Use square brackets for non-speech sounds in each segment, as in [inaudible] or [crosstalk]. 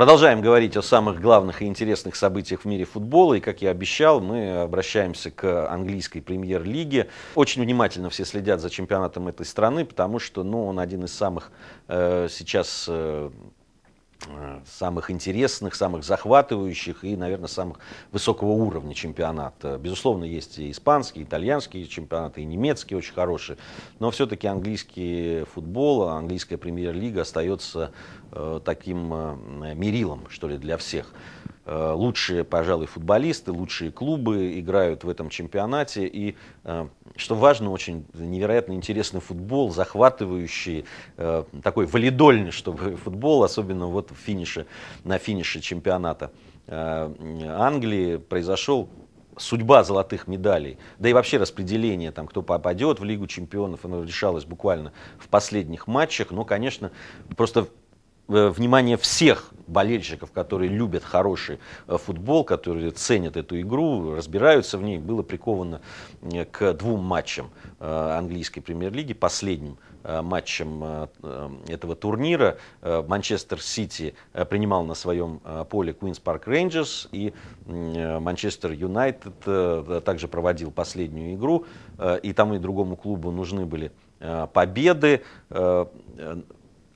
Продолжаем говорить о самых главных и интересных событиях в мире футбола. И, как я обещал, мы обращаемся к английской премьер-лиге. Очень внимательно все следят за чемпионатом этой страны, потому что ну, он один из самых э, сейчас э, Э, самых интересных, самых захватывающих и, наверное, самых высокого уровня чемпионат. Э, безусловно, есть и испанские, и итальянские чемпионаты, и немецкие очень хорошие, но все-таки английский футбол, английская премьер-лига остается э, таким мерилом, что ли, для всех. Э, лучшие, пожалуй, футболисты, лучшие клубы играют в этом чемпионате. И, э, что важно, очень невероятно интересный футбол, захватывающий, э, такой валидольный, чтобы [laughs] футбол, особенно вот в финише, на финише чемпионата Англии произошел судьба золотых медалей, да и вообще распределение, там, кто попадет в Лигу чемпионов, оно решалось буквально в последних матчах. Но, конечно, просто Э, внимание всех болельщиков, которые любят хороший э, футбол, которые ценят эту игру, разбираются в ней, было приковано э, к двум матчам английской премьер-лиги, последним матчем этого турнира. Манчестер Сити принимал на своем поле Куинс Парк Рейнджерс, и Манчестер Юнайтед также проводил последнюю игру, и тому и другому клубу нужны были победы.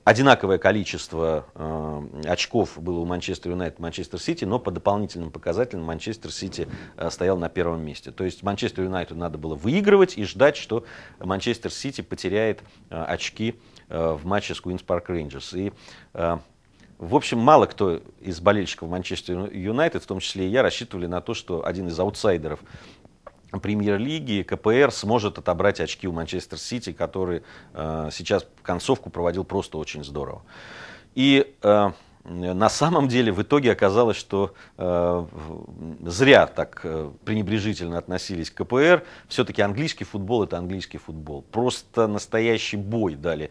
Одинаковое количество э, очков было у Манчестер Юнайтед и Манчестер Сити, но по дополнительным показателям Манчестер Сити э, стоял на первом месте. То есть Манчестер Юнайтед надо было выигрывать и ждать, что Манчестер Сити потеряет э, очки э, в матче с Куинс Парк Рейнджерс. И э, в общем, мало кто из болельщиков Манчестер Юнайтед, в том числе и я, рассчитывали на то, что один из аутсайдеров премьер-лиги КПР сможет отобрать очки у Манчестер Сити, который э, сейчас концовку проводил просто очень здорово. И э, на самом деле в итоге оказалось, что э, зря так э, пренебрежительно относились к КПР. Все-таки английский футбол это английский футбол. Просто настоящий бой дали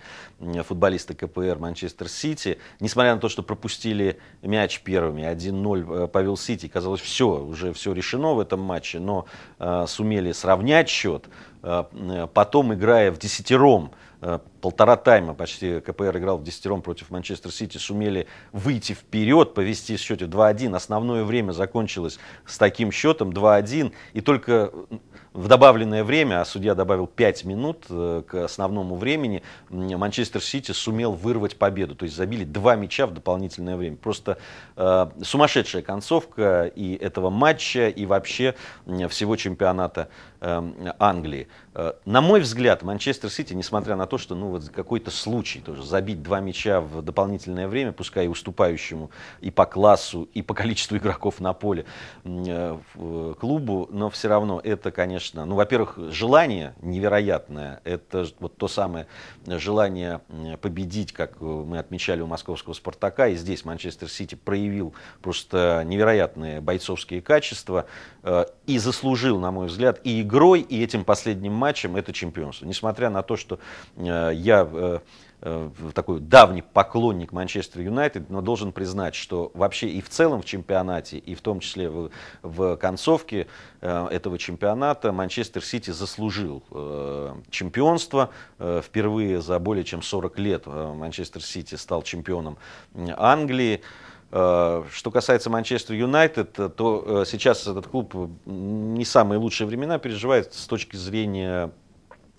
футболисты КПР Манчестер Сити. Несмотря на то, что пропустили мяч первыми, 1-0 э, повел Сити, казалось, все, уже все решено в этом матче, но э, сумели сравнять счет. Э, э, потом, играя в десятером, э, полтора тайма почти КПР играл в десятером против Манчестер Сити, сумели выйти вперед, повести в счете 2-1. Основное время закончилось с таким счетом 2-1. И только в добавленное время, а судья добавил 5 минут э, к основному времени, Манчестер Сити сумел вырвать победу. То есть забили два мяча в дополнительное время. Просто э, сумасшедшая концовка и этого матча, и вообще всего чемпионата эм, э, Англии. На мой взгляд, Манчестер Сити, несмотря на то, что ну, вот какой-то случай тоже забить два мяча в дополнительное время, пускай и уступающему и по классу, и по количеству игроков на поле э, э, клубу, но все равно это, конечно, ну, во-первых, желание невероятное, это вот то самое желание победить, как э, мы отмечали у московского «Спартака», и здесь Манчестер Сити проявил просто невероятные бойцовские качества и заслужил, на мой взгляд, и игрой, и этим последним матчем это чемпионство. Несмотря на то, что я э, э, такой давний поклонник Манчестер Юнайтед, но должен признать, что вообще и в целом в чемпионате, и в том числе в, в концовке э, этого чемпионата Манчестер Сити заслужил э, чемпионство. Э, впервые за более чем 40 лет э, Манчестер Сити стал чемпионом Англии. Что касается Манчестер Юнайтед, то сейчас этот клуб не самые лучшие времена переживает с точки зрения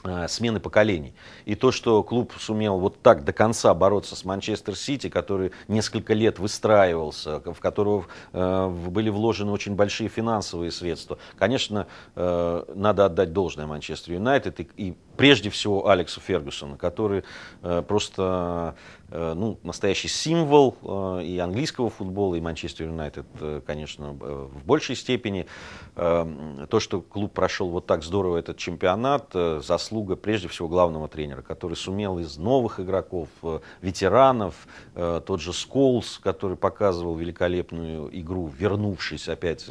Э, смены поколений. И то, что клуб сумел вот так до конца бороться с Манчестер Сити, который несколько лет выстраивался, в которого э, были вложены очень большие финансовые средства. Конечно, э, надо отдать должное Манчестер Юнайтед и, и прежде всего Алексу Фергюсону, который э, просто Э, ну, настоящий символ э, и английского футбола, и Манчестер Юнайтед, э, конечно, в большей степени. Эм, то, что клуб прошел вот так здорово этот чемпионат, заслуга прежде всего главного тренера, который сумел из новых игроков, ветеранов, тот же Сколс, который показывал великолепную игру, вернувшись опять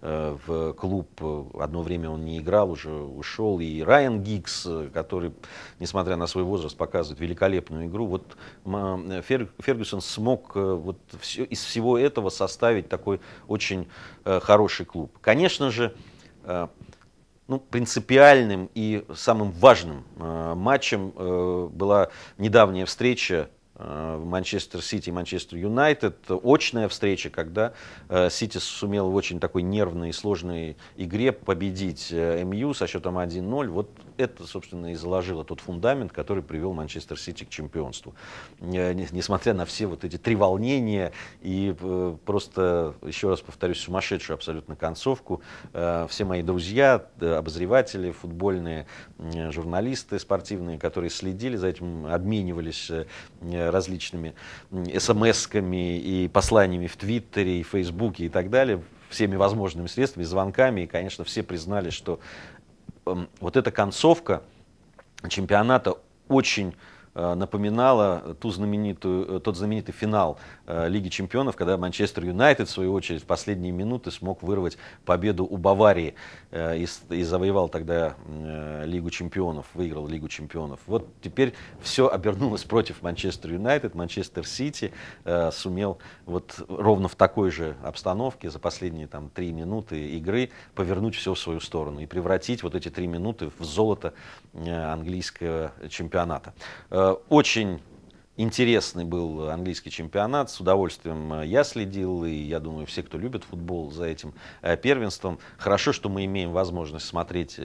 в клуб, одно время он не играл, уже ушел, и Райан Гиггс, который, несмотря на свой возраст, показывает великолепную игру. Вот Э, Фергюсон смог э, вот все, из всего этого составить такой очень э, хороший клуб. Конечно же, ну, принципиальным и самым важным матчем была недавняя встреча Манчестер Сити и Манчестер Юнайтед. Очная встреча, когда Сити сумел в очень такой нервной и сложной игре победить МЮ со счетом 1-0. Вот это, собственно, и заложило тот фундамент, который привел Манчестер Сити к чемпионству. Э, несмотря на все вот эти три волнения и э, просто, еще раз повторюсь, сумасшедшую абсолютно концовку, э, все мои друзья, обозреватели, футбольные журналисты спортивные, которые следили за этим, обменивались различными смс-ками и посланиями в Твиттере, и Фейсбуке и так далее, всеми возможными средствами, звонками. И, конечно, все признали, что Эм, вот эта концовка чемпионата очень Э, напоминала ту знаменитую, э, тот знаменитый финал э, Лиги чемпионов, когда Манчестер Юнайтед, в свою очередь, в последние минуты смог вырвать победу у Баварии и, и завоевал тогда Лигу чемпионов, выиграл Лигу чемпионов. Вот теперь все обернулось против Манчестер Юнайтед, Манчестер Сити сумел вот ровно в такой же обстановке за последние там три минуты игры повернуть все в свою сторону и превратить вот эти три минуты в золото английского чемпионата. Э, очень интересный был английский чемпионат. С удовольствием э, я следил, и я думаю, все, кто любит футбол, за этим э, первенством. Хорошо, что мы имеем возможность смотреть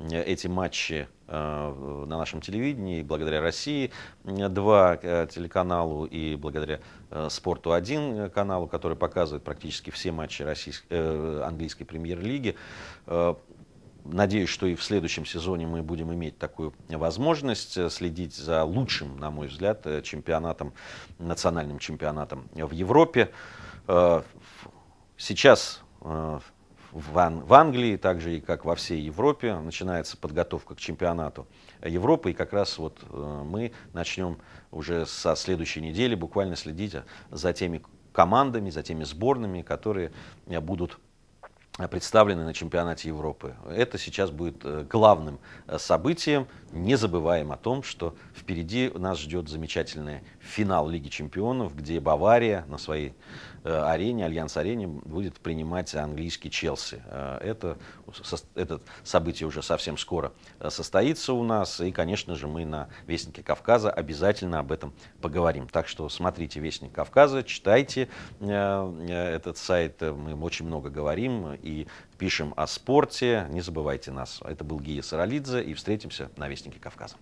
эти матчи на нашем телевидении, благодаря России 2 телеканалу и благодаря Спорту 1 каналу, который показывает практически все матчи российской, английской премьер-лиги. Надеюсь, что и в следующем сезоне мы будем иметь такую возможность э, следить за лучшим, на мой взгляд, э, чемпионатом, национальным чемпионатом в Европе. Э, сейчас в Англии, так же и как во всей Европе, начинается подготовка к чемпионату Европы. И как раз вот мы начнем уже со следующей недели буквально следить за теми командами, за теми сборными, которые будут представлены на чемпионате Европы. Это сейчас будет э, главным э, событием. Не забываем о том, что впереди нас ждет замечательный финал Лиги чемпионов, где Бавария на своей э, арене, Альянс-арене, будет принимать английский Челси. Это, это событие уже совсем скоро состоится у нас. И, конечно же, мы на Вестнике Кавказа обязательно об этом поговорим. Так что смотрите Вестник Кавказа, читайте этот сайт. Мы очень много говорим и пишем о спорте. Не забывайте нас. Это был Гия Саралидзе и встретимся на Вестнике Кавказа.